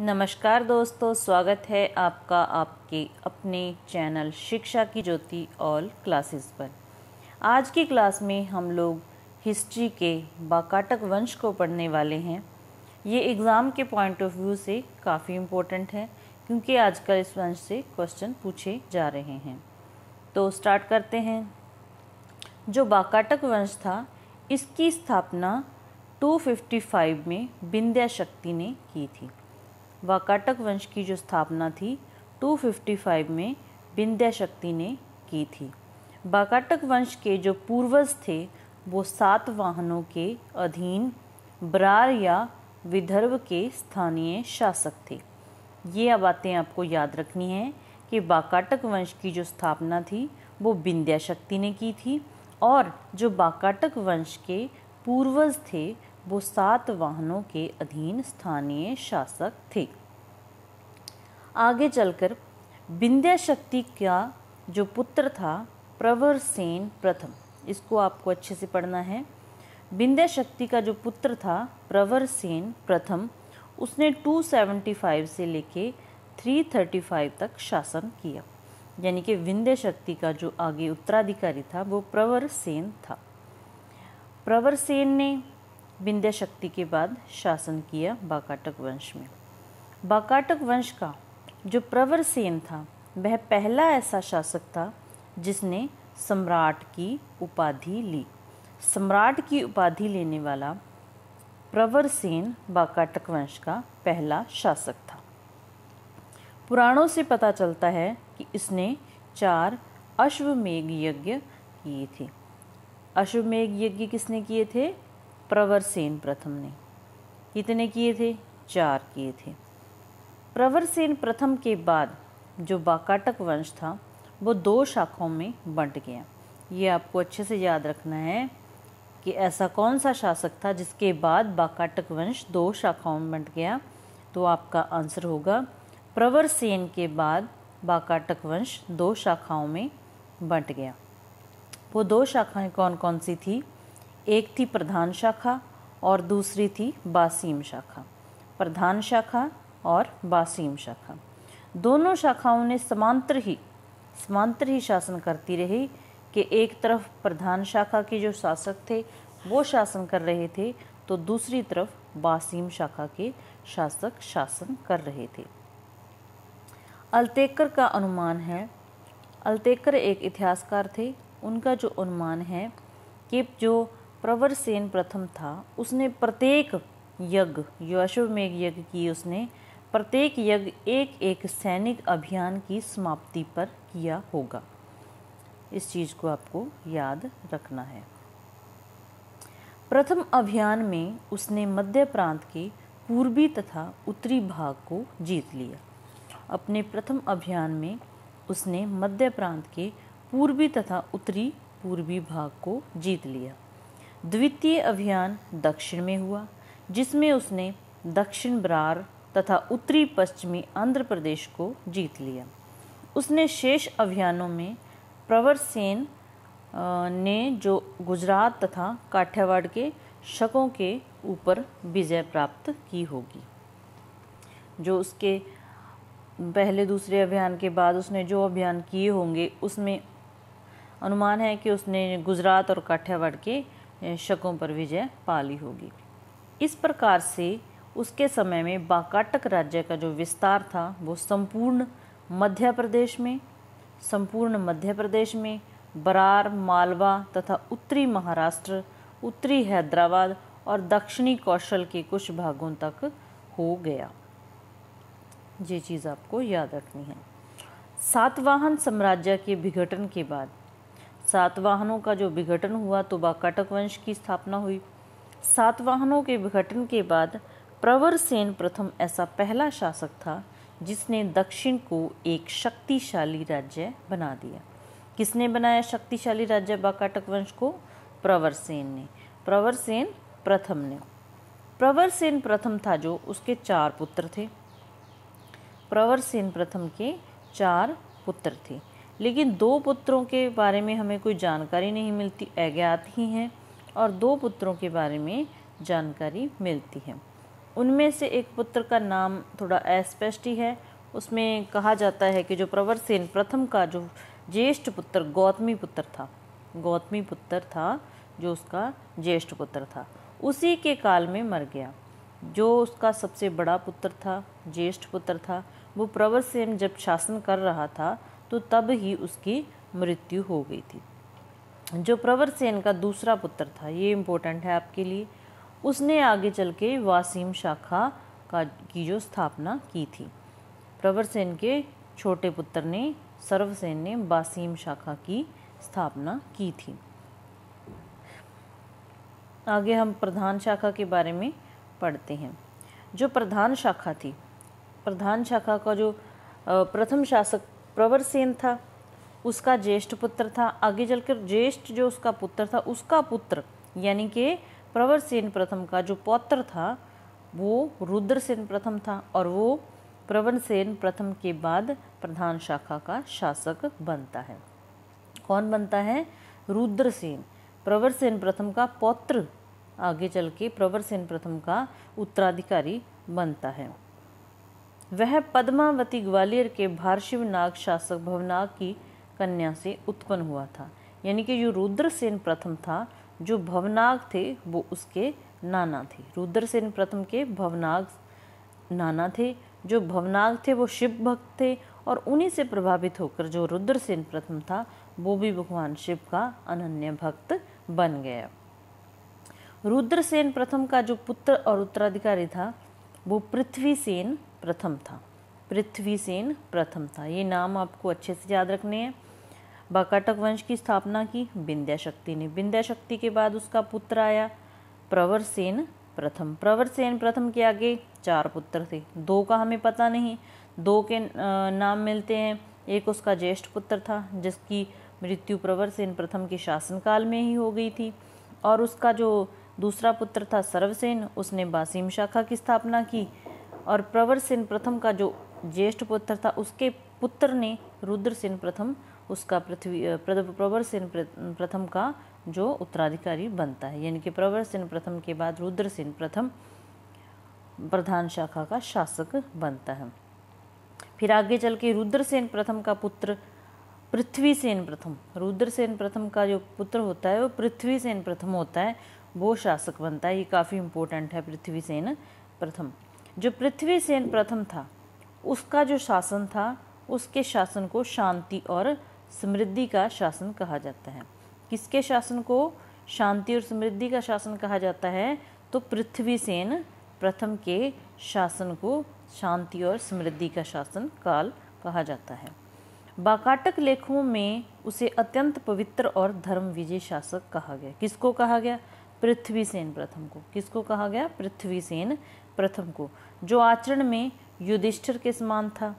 नमस्कार दोस्तों स्वागत है आपका आपके अपने चैनल शिक्षा की ज्योति ऑल क्लासेस पर आज की क्लास में हम लोग हिस्ट्री के बाकाटक वंश को पढ़ने वाले हैं ये एग्ज़ाम के पॉइंट ऑफ व्यू से काफ़ी इम्पोर्टेंट है क्योंकि आजकल इस वंश से क्वेश्चन पूछे जा रहे हैं तो स्टार्ट करते हैं जो बाकाटक वंश था इसकी स्थापना 255 में बिंद्या शक्ति ने की थी वाकाटक वंश की जो स्थापना थी 255 में शक्ति ने की थी बाकाटक वंश के जो पूर्वज थे वो सात वाहनों के अधीन बरार या विदर्भ के स्थानीय शासक थे ये अब बातें आपको याद रखनी है कि बाकाटक वंश की जो स्थापना थी वो शक्ति ने की थी और जो बाकाटक वंश के पूर्वज थे वो सात वाहनों के अधीन स्थानीय शासक थे आगे चलकर विंध्या शक्ति का जो पुत्र था प्रवर सेन प्रथम इसको आपको अच्छे से पढ़ना है विंध्या शक्ति का जो पुत्र था प्रवर सेन प्रथम उसने 275 से लेके 335 तक शासन किया यानी कि विंध्य शक्ति का जो आगे उत्तराधिकारी था वो प्रवर सेन था प्रवर सेन ने विंध्याशक्ति के बाद शासन किया बाकाटक वंश में बाकाटक वंश का जो प्रवर सेन था वह पहला ऐसा शासक था जिसने सम्राट की उपाधि ली सम्राट की उपाधि लेने वाला प्रवर सेन बाकाटक वंश का पहला शासक था पुराणों से पता चलता है कि इसने चार अश्वमेघ यज्ञ किए थे अश्वमेघ यज्ञ किसने किए थे प्रवर सेन प्रथम ने कितने किए थे चार किए थे प्रवर सेन प्रथम के बाद जो बाकाटक वंश था वो दो शाखाओं में बंट गया ये आपको अच्छे से याद रखना है कि ऐसा कौन सा शासक था जिसके बाद बाकाटक वंश दो शाखाओं में बंट गया तो आपका आंसर होगा प्रवर सेन के बाद बाकाटक वंश दो शाखाओं में बंट गया वो दो शाखाएं कौन कौन सी थी एक थी प्रधान शाखा और दूसरी थी बासीम शाखा प्रधान शाखा और बासीम शाखा दोनों शाखाओं ने समांतर ही समांतर ही शासन करती रही कि एक तरफ प्रधान शाखा के जो शासक थे वो शासन कर रहे थे तो दूसरी तरफ बासीम शाखा के शासक शासन कर रहे थे अल्तेकर का अनुमान है अल्तेकर एक इतिहासकार थे उनका जो अनुमान है कि जो प्रवर सेन प्रथम था उसने प्रत्येक यज्ञ जो अश्वमेघ यज्ञ की उसने प्रत्येक यज्ञ एक एक सैनिक अभियान की समाप्ति पर किया होगा इस चीज़ को आपको याद रखना है प्रथम अभियान में उसने मध्य प्रांत के पूर्वी तथा उत्तरी भाग को जीत लिया अपने प्रथम अभियान में उसने मध्य प्रांत के पूर्वी तथा उत्तरी पूर्वी भाग को जीत लिया द्वितीय अभियान दक्षिण में हुआ जिसमें उसने दक्षिण बरार तथा उत्तरी पश्चिमी आंध्र प्रदेश को जीत लिया उसने शेष अभियानों में प्रवर सेन ने जो गुजरात तथा काठियावाड़ के शकों के ऊपर विजय प्राप्त की होगी जो उसके पहले दूसरे अभियान के बाद उसने जो अभियान किए होंगे उसमें अनुमान है कि उसने गुजरात और काठियावाड़ के शकों पर विजय पाली होगी इस प्रकार से उसके समय में बाकाटक राज्य का जो विस्तार था वो संपूर्ण मध्य प्रदेश में संपूर्ण मध्य प्रदेश में बरार मालवा तथा उत्तरी महाराष्ट्र उत्तरी हैदराबाद और दक्षिणी कौशल के कुछ भागों तक हो गया ये चीज़ आपको याद रखनी है सातवाहन साम्राज्य के विघटन के बाद सातवाहनों का जो विघटन हुआ तो बाकाटक वंश की स्थापना हुई सातवाहनों के विघटन के बाद प्रवर सेन प्रथम ऐसा पहला शासक था जिसने दक्षिण को एक शक्तिशाली राज्य बना दिया किसने बनाया शक्तिशाली राज्य बाकाटक वंश को प्रवर सेन ने प्रवर सेन प्रथम ने प्रवर सेन प्रथम था जो उसके चार पुत्र थे प्रवर सेन प्रथम के चार पुत्र थे लेकिन दो पुत्रों के बारे में हमें कोई जानकारी नहीं मिलती अज्ञात ही हैं और दो पुत्रों के बारे में जानकारी मिलती है उनमें से एक पुत्र का नाम थोड़ा अस्पष्ट ही है उसमें कहा जाता है कि जो प्रवर सेन प्रथम का जो ज्येष्ठ पुत्र गौतमी पुत्र था गौतमी पुत्र था जो उसका ज्येष्ठ पुत्र था उसी के काल में मर गया जो उसका सबसे बड़ा पुत्र था ज्येष्ठ पुत्र था वो प्रवर सेन जब शासन कर रहा था तो तब ही उसकी मृत्यु हो गई थी जो प्रवरसेन का दूसरा पुत्र था ये इम्पोर्टेंट है आपके लिए उसने आगे चल के वासीम शाखा का की जो स्थापना की थी प्रवरसेन के छोटे पुत्र ने सर्वसेन ने वासीम शाखा की स्थापना की थी आगे हम प्रधान शाखा के बारे में पढ़ते हैं जो प्रधान शाखा थी प्रधान शाखा का जो प्रथम शासक प्रवरसेन था उसका ज्येष्ठ पुत्र था आगे चलकर ज्येष्ठ जो उसका पुत्र था उसका पुत्र यानी कि प्रवरसेन प्रथम का जो पौत्र था वो रुद्रसेन प्रथम था और वो प्रवरसेन प्रथम के बाद प्रधान शाखा का शासक बनता है कौन बनता है रुद्रसेन प्रवरसेन प्रथम का पौत्र आगे चल के प्रवरसेन प्रथम का उत्तराधिकारी बनता है वह पद्मावती ग्वालियर के भारशिव नाग शासक भवनाग की कन्या से उत्पन्न हुआ था यानी कि जो रुद्रसेन प्रथम था जो भवनाग थे वो उसके नाना थे रुद्रसेन प्रथम के भवनाग नाना थे जो भवनाग थे वो शिव भक्त थे और उन्हीं से प्रभावित होकर जो रुद्रसेन प्रथम था वो भी भगवान शिव का अनन्य भक्त बन गया रुद्रसेन प्रथम का जो पुत्र और उत्तराधिकारी था वो पृथ्वीसेन प्रथम था पृथ्वी सेन प्रथम था ये नाम आपको अच्छे से याद रखने हैं बाकाटक वंश की स्थापना की शक्ति ने शक्ति के बाद उसका पुत्र आया प्रवर सेन प्रथम प्रवर सेन प्रथम के आगे चार पुत्र थे दो का हमें पता नहीं दो के नाम मिलते हैं एक उसका ज्येष्ठ पुत्र था जिसकी मृत्यु प्रवर सेन प्रथम के शासनकाल में ही हो गई थी और उसका जो दूसरा पुत्र था सर्वसेन उसने बासीम शाखा की स्थापना की और प्रवरसेन प्रथम का जो ज्येष्ठ पुत्र था उसके पुत्र ने रुद्रसेन प्रथम उसका पृथ्वी प्रवर सिंह प्रथम का जो उत्तराधिकारी बनता है यानी कि प्रवर सिंह प्रथम के बाद रुद्र सिंह प्रथम प्रधान शाखा का शासक बनता है फिर आगे चल के रुद्र सेन प्रथम का पुत्र पृथ्वी सेन प्रथम रुद्र सेन प्रथम का जो पुत्र होता है वो पृथ्वी सेन प्रथम होता है वो शासक बनता है ये काफ़ी इंपॉर्टेंट है पृथ्वी सेन प्रथम जो पृथ्वी सेन प्रथम था उसका जो शासन था उसके शासन को शांति और समृद्धि का शासन कहा जाता है किसके शासन को शांति और समृद्धि का शासन कहा जाता है तो पृथ्वी सेन प्रथम के शासन को शांति और समृद्धि का शासन काल कहा जाता है बाकाटक लेखों में उसे अत्यंत पवित्र और धर्म विजय शासक कहा गया किसको कहा गया पृथ्वी सेन प्रथम को किसको कहा गया पृथ्वी सेन प्रथम को जो आचरण में युधिष्ठिर के समान था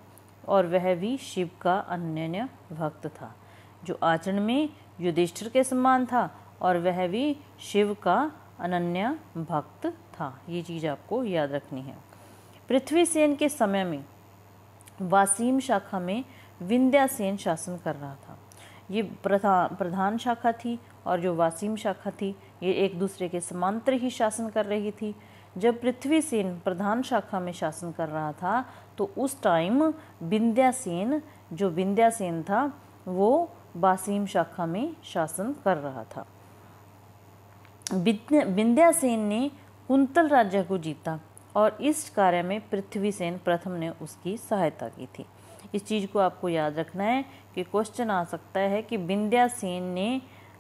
और वह भी शिव का अनन्य भक्त था जो आचरण में युधिष्ठिर के समान था और वह भी शिव का अनन्य भक्त था ये चीज़ आपको याद रखनी है पृथ्वी सेन के समय में वासीम शाखा में सेन शासन कर रहा था ये प्रधान प्रधान शाखा थी और जो वासीम शाखा थी ये एक दूसरे के समांतर ही शासन कर रही थी जब पृथ्वी सेन प्रधान शाखा में शासन कर रहा था तो उस टाइम सेन जो सेन था वो बासीम शाखा में शासन कर रहा था सेन ने कुंतल राज्य को जीता और इस कार्य में पृथ्वी सेन प्रथम ने उसकी सहायता की थी इस चीज़ को आपको याद रखना है कि क्वेश्चन आ सकता है कि सेन ने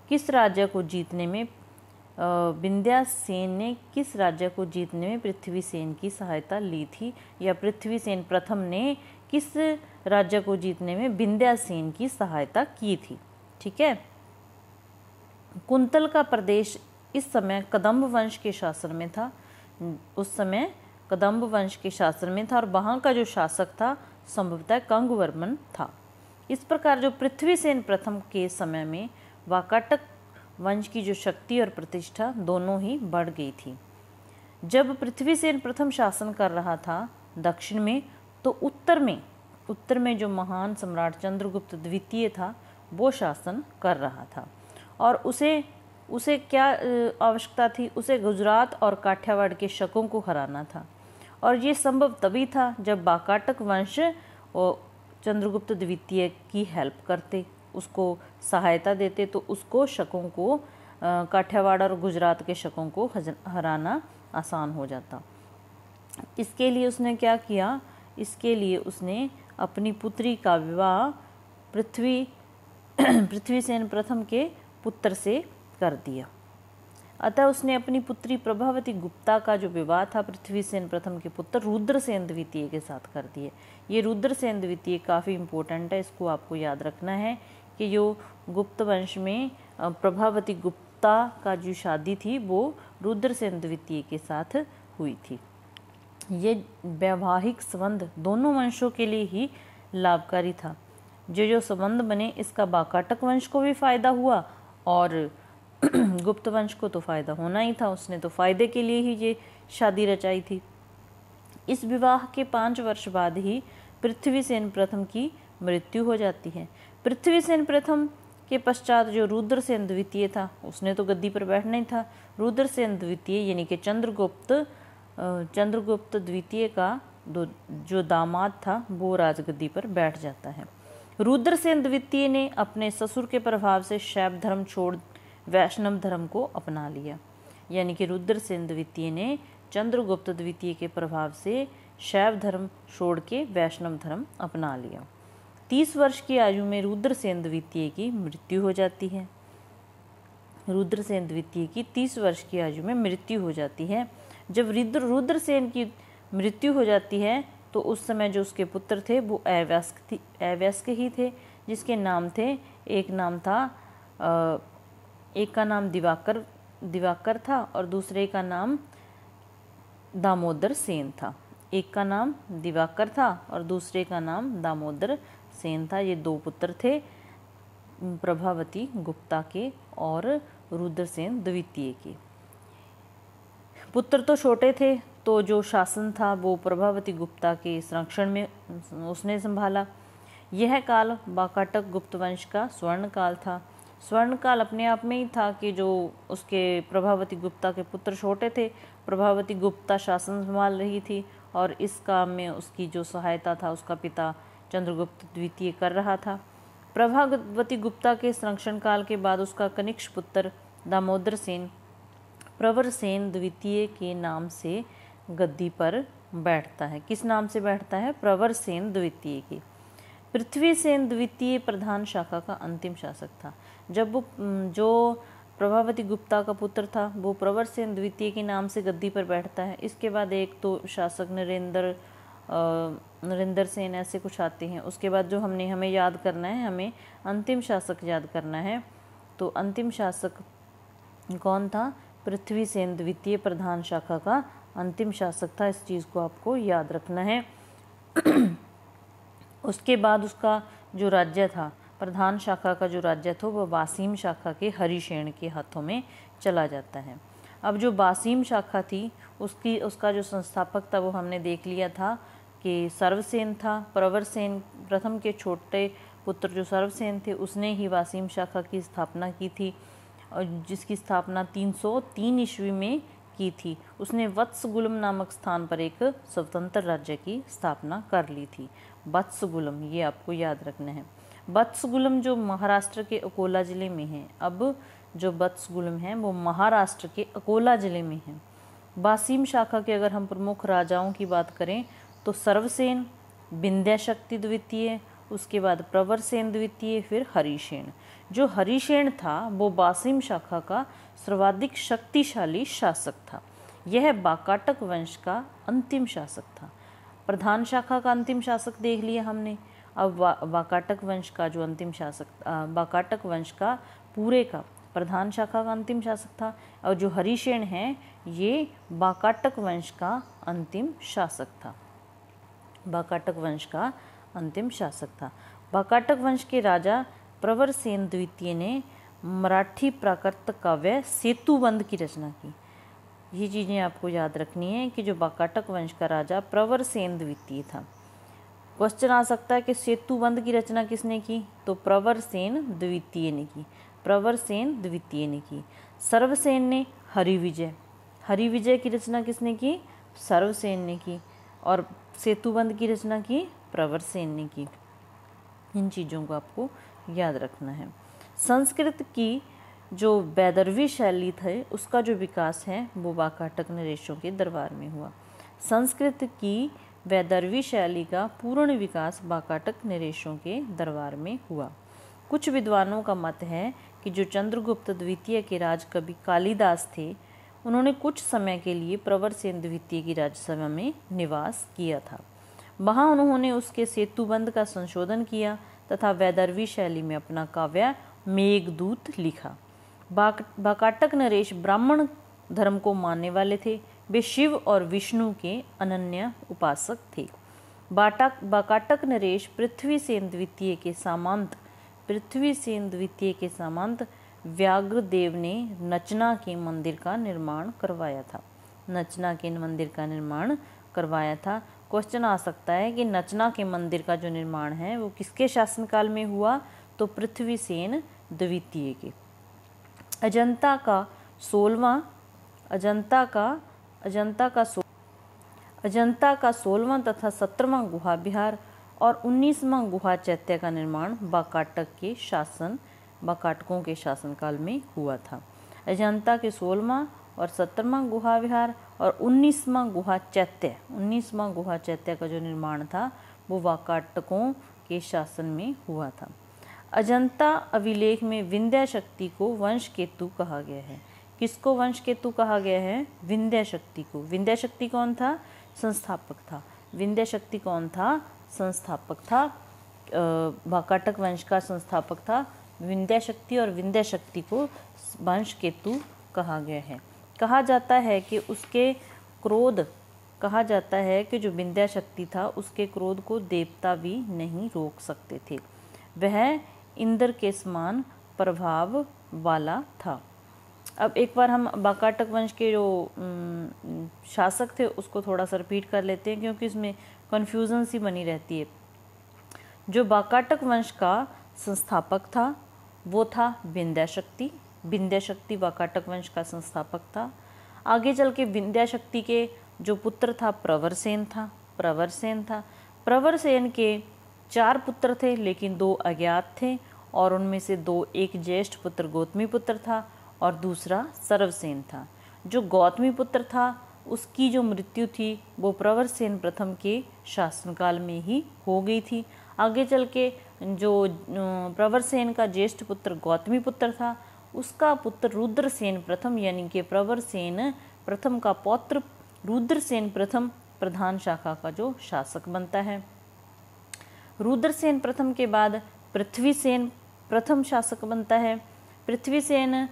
किस राज्य को जीतने में विंध्या सेन ने किस राज्य को जीतने में पृथ्वी सेन की सहायता ली थी या पृथ्वी सेन प्रथम ने किस राज्य को जीतने में विंध्या सेन की सहायता की थी ठीक है कुंतल का प्रदेश इस समय कदम्ब वंश के शासन में था उस समय कदम्ब वंश के शासन में था और वहाँ का जो शासक था संभवतः कंगवर्मन था इस प्रकार जो पृथ्वी सेन प्रथम के समय में वाकाटक वंश की जो शक्ति और प्रतिष्ठा दोनों ही बढ़ गई थी जब पृथ्वीसेन प्रथम शासन कर रहा था दक्षिण में तो उत्तर में उत्तर में जो महान सम्राट चंद्रगुप्त द्वितीय था वो शासन कर रहा था और उसे उसे क्या आवश्यकता थी उसे गुजरात और काठियावाड़ के शकों को हराना था और ये संभव तभी था जब बाकाटक वंश चंद्रगुप्त द्वितीय की हेल्प करते उसको सहायता देते तो उसको शकों को काठियावाड़ और गुजरात के शकों को हराना आसान हो जाता इसके लिए उसने क्या किया इसके लिए उसने अपनी पुत्री का विवाह पृथ्वी पृथ्वीसेन प्रथम के पुत्र से कर दिया अतः उसने अपनी पुत्री प्रभावती गुप्ता का जो विवाह था पृथ्वीसेन प्रथम के पुत्र रुद्रसेन द्वितीय के साथ कर दिए ये रुद्रसेन द्वितीय काफ़ी इंपॉर्टेंट है इसको आपको याद रखना है कि जो गुप्त वंश में प्रभावती गुप्ता का जो शादी थी वो रुद्रसेन द्वितीय के साथ हुई थी ये वैवाहिक संबंध दोनों वंशों के लिए ही लाभकारी था जो जो संबंध बने इसका बाकाटक वंश को भी फ़ायदा हुआ और गुप्त वंश को तो फ़ायदा होना ही था उसने तो फ़ायदे के लिए ही ये शादी रचाई थी इस विवाह के पाँच वर्ष बाद ही पृथ्वीसेन प्रथम की मृत्यु हो जाती है पृथ्वीसेन प्रथम के पश्चात जो रुद्रसेन द्वितीय था उसने तो गद्दी पर बैठना ही था रुद्रसेन द्वितीय यानी कि चंद्रगुप्त चंद्रगुप्त द्वितीय का दो जो दामाद था वो राजगद्दी पर बैठ जाता है रुद्रसेन द्वितीय ने अपने ससुर के प्रभाव से शैव धर्म छोड़ वैष्णव धर्म को अपना लिया यानी कि रुद्रसेन द्वितीय ने चंद्रगुप्त द्वितीय के प्रभाव से शैव धर्म छोड़ के वैष्णव धर्म अपना लिया तीस वर्ष की आयु में रुद्रसेन द्वितीय की मृत्यु हो जाती है रुद्रसेन द्वितीय की तीस वर्ष की आयु में मृत्यु हो जाती है जब रुद्र रुद्रसेन की मृत्यु हो जाती है तो उस समय जो उसके पुत्र थे वो अव्यस्क थी अव्यस्क ही थे जिसके नाम थे एक नाम था एक का नाम दिवाकर दिवाकर था और दूसरे का नाम दामोदर सेन था एक का नाम दिवाकर था और दूसरे का नाम दामोदर सेन था ये दो पुत्र थे प्रभावती गुप्ता के और रुद्रसेन द्वितीय के पुत्र तो छोटे थे तो जो शासन था वो प्रभावती गुप्ता के संरक्षण में उसने संभाला यह काल बाकाटक गुप्त वंश का स्वर्ण काल था स्वर्ण काल अपने आप में ही था कि जो उसके प्रभावती गुप्ता के पुत्र छोटे थे प्रभावती गुप्ता शासन संभाल रही थी और इस काम में उसकी जो सहायता था उसका पिता चंद्रगुप्त द्वितीय कर रहा था प्रभावती गुप्ता के संरक्षण काल के बाद उसका कनिष्ठ पुत्र दामोदर सेन प्रवर सेन द्वितीय के नाम से गद्दी पर बैठता है किस नाम से बैठता है प्रवर सेन द्वितीय के पृथ्वी सेन द्वितीय प्रधान शाखा का अंतिम शासक था जब वो जो प्रभावती गुप्ता का पुत्र था वो प्रवर सेन द्वितीय के नाम से गद्दी पर बैठता है इसके बाद एक तो शासक नरेंद्र नरेंद्र सेन ऐसे कुछ आते हैं उसके बाद जो हमने हमें याद करना है हमें अंतिम शासक याद करना है तो अंतिम शासक कौन था पृथ्वी सेन द्वितीय प्रधान शाखा का अंतिम शासक था इस चीज़ को आपको याद रखना है उसके बाद उसका जो राज्य था प्रधान शाखा का जो राज्य था वो वासीम शाखा के हरिशेण के हाथों में चला जाता है अब जो बासीम शाखा थी उसकी उसका जो संस्थापक था वो हमने देख लिया था कि सर्वसेन था प्रवरसेन प्रथम के छोटे पुत्र जो सर्वसेन थे उसने ही वासीम शाखा की स्थापना की थी और जिसकी स्थापना 303 ईस्वी में की थी उसने वत्सगुलम नामक स्थान पर एक स्वतंत्र राज्य की स्थापना कर ली थी वत्सगुलम ये आपको याद रखना है वत्सगुलम जो महाराष्ट्र के अकोला ज़िले में है अब जो वत्सगुलम है वो महाराष्ट्र के अकोला ज़िले में है वासीम शाखा के अगर हम प्रमुख राजाओं की बात करें तो सर्वसेन शक्ति द्वितीय उसके बाद प्रवर सेन द्वितीय फिर हरिसेन जो हरिसेन था वो बासिम शाखा का सर्वाधिक शक्तिशाली शासक था यह बाकाटक वंश का अंतिम शासक था प्रधान शाखा का अंतिम शासक देख लिया हमने अब वा, वाकाटक वंश का जो अंतिम शासक वाकाटक वंश का पूरे का प्रधान शाखा का अंतिम शासक था और जो हरिसेन है ये वाकाटक वंश का अंतिम शासक था बाकाटक वंश का अंतिम शासक था बाकाटक वंश के राजा प्रवर सेन द्वितीय ने मराठी प्राकृत काव्य सेतुबंध की रचना की ये चीज़ें आपको याद रखनी है कि जो बाकाटक वंश का राजा प्रवर सेन द्वितीय था क्वेश्चन आ सकता है कि सेतुबंध की रचना किसने की तो प्रवर सेन द्वितीय ने की प्रवर सेन द्वितीय ने की सर्वसेन ने हरिविजय हरिविजय की रचना किसने की सर्वसेन ने की और सेतुबंध की रचना की प्रवर सेन ने की इन चीज़ों को आपको याद रखना है संस्कृत की जो बैदरवी शैली थे उसका जो विकास है वो बाकाटक नरेशों के दरबार में हुआ संस्कृत की वैदर्वी शैली का पूर्ण विकास बाकाटक नरेशों के दरबार में हुआ कुछ विद्वानों का मत है कि जो चंद्रगुप्त द्वितीय के राजकवि कालिदास थे उन्होंने कुछ समय के लिए प्रवर सेन द्वितीय की राज्यसभा में निवास किया था वहाँ उन्होंने उसके सेतुबंध का संशोधन किया तथा वैदर्वी शैली में अपना काव्य मेघदूत लिखा बाकाटक नरेश ब्राह्मण धर्म को मानने वाले थे वे शिव और विष्णु के अनन्य उपासक थे बाटक बाकाटक नरेश पृथ्वी सेन द्वितीय के सामंत पृथ्वी सेन द्वितीय के सामंत देव ने नचना के मंदिर का निर्माण करवाया था नचना के मंदिर का निर्माण करवाया था क्वेश्चन आ सकता है कि नचना के मंदिर का जो निर्माण है वो किसके शासनकाल में हुआ तो पृथ्वी सेन द्वितीय के अजंता का सोलवा अजंता का अजंता का सो अजंता का सोलवा तथा सत्रवा गुहा बिहार और उन्नीसवा गुहा चैत्य का निर्माण बाकाटक के शासन काटकों के शासनकाल में हुआ था अजंता के सोलवा और सत्रहवा गुहा विहार और उन्नीसवा गुहा चैत्य उन्नीसवा गुहा चैत्य का जो निर्माण था वो वाकाटकों के शासन में हुआ था अजंता अभिलेख में विंध्या शक्ति को वंश केतु कहा गया है किसको वंश केतु कहा गया है विंध्या शक्ति को विंध्या शक्ति कौन था संस्थापक था विंध्या शक्ति कौन था संस्थापक था वाकाटक वंश का संस्थापक था विंध्य शक्ति और विंध्या शक्ति को वंश केतु कहा गया है कहा जाता है कि उसके क्रोध कहा जाता है कि जो विंध्या शक्ति था उसके क्रोध को देवता भी नहीं रोक सकते थे वह इंद्र के समान प्रभाव वाला था अब एक बार हम बाकाटक वंश के जो शासक थे उसको थोड़ा सा रिपीट कर लेते हैं क्योंकि इसमें कन्फ्यूज़न सी बनी रहती है जो बाकाटक वंश का संस्थापक था वो था विंध्याशक्ति विंध्याशक्ति व शक्ति वंश का संस्थापक था आगे चल के विंध्याशक्ति के जो पुत्र था प्रवरसेन था प्रवरसेन था प्रवरसेन के चार पुत्र थे लेकिन दो अज्ञात थे और उनमें से दो एक ज्येष्ठ पुत्र गौतमी पुत्र था और दूसरा सर्वसेन था जो गौतमी पुत्र था उसकी जो मृत्यु थी वो प्रवरसेन प्रथम के शासनकाल में ही हो गई थी आगे चल के जो प्रवरसेन का ज्येष्ठ पुत्र गौतमी पुत्र था उसका पुत्र रुद्रसेन प्रथम यानी कि प्रवरसेन प्रथम का पौत्र रुद्रसेन प्रथम प्रधान शाखा का जो शासक बनता है रुद्रसेन प्रथम के बाद पृथ्वीसेन प्रथम शासक बनता है पृथ्वीसेन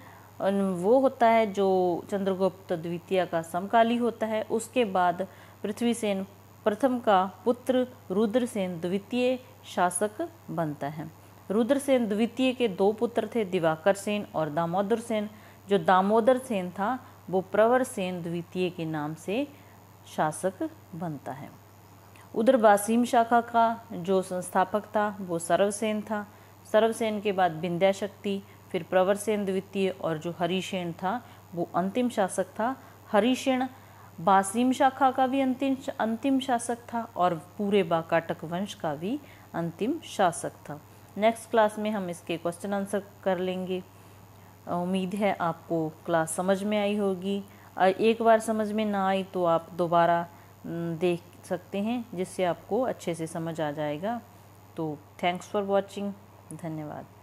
वो होता है जो चंद्रगुप्त द्वितीय का समकाली होता है उसके बाद पृथ्वीसेन प्रथम का पुत्र रुद्रसेन द्वितीय शासक बनता है रुद्रसेन द्वितीय के दो पुत्र थे दिवाकर सेन और दामोदर सेन जो दामोदर सेन था वो प्रवर सेन द्वितीय के नाम से शासक बनता है उधर वासीम शाखा का जो संस्थापक था वो सर्वसेन था सर्वसेन के बाद शक्ति फिर प्रवरसेन द्वितीय और जो हरिशेण था वो अंतिम शासक था हरिशेण बासीम शाखा का भी अंतिम अंतिम शासक था और पूरे बाकाटक वंश का भी अंतिम शासक था नेक्स्ट क्लास में हम इसके क्वेश्चन आंसर कर लेंगे उम्मीद है आपको क्लास समझ में आई होगी एक बार समझ में ना आई तो आप दोबारा देख सकते हैं जिससे आपको अच्छे से समझ आ जाएगा तो थैंक्स फॉर वॉचिंग धन्यवाद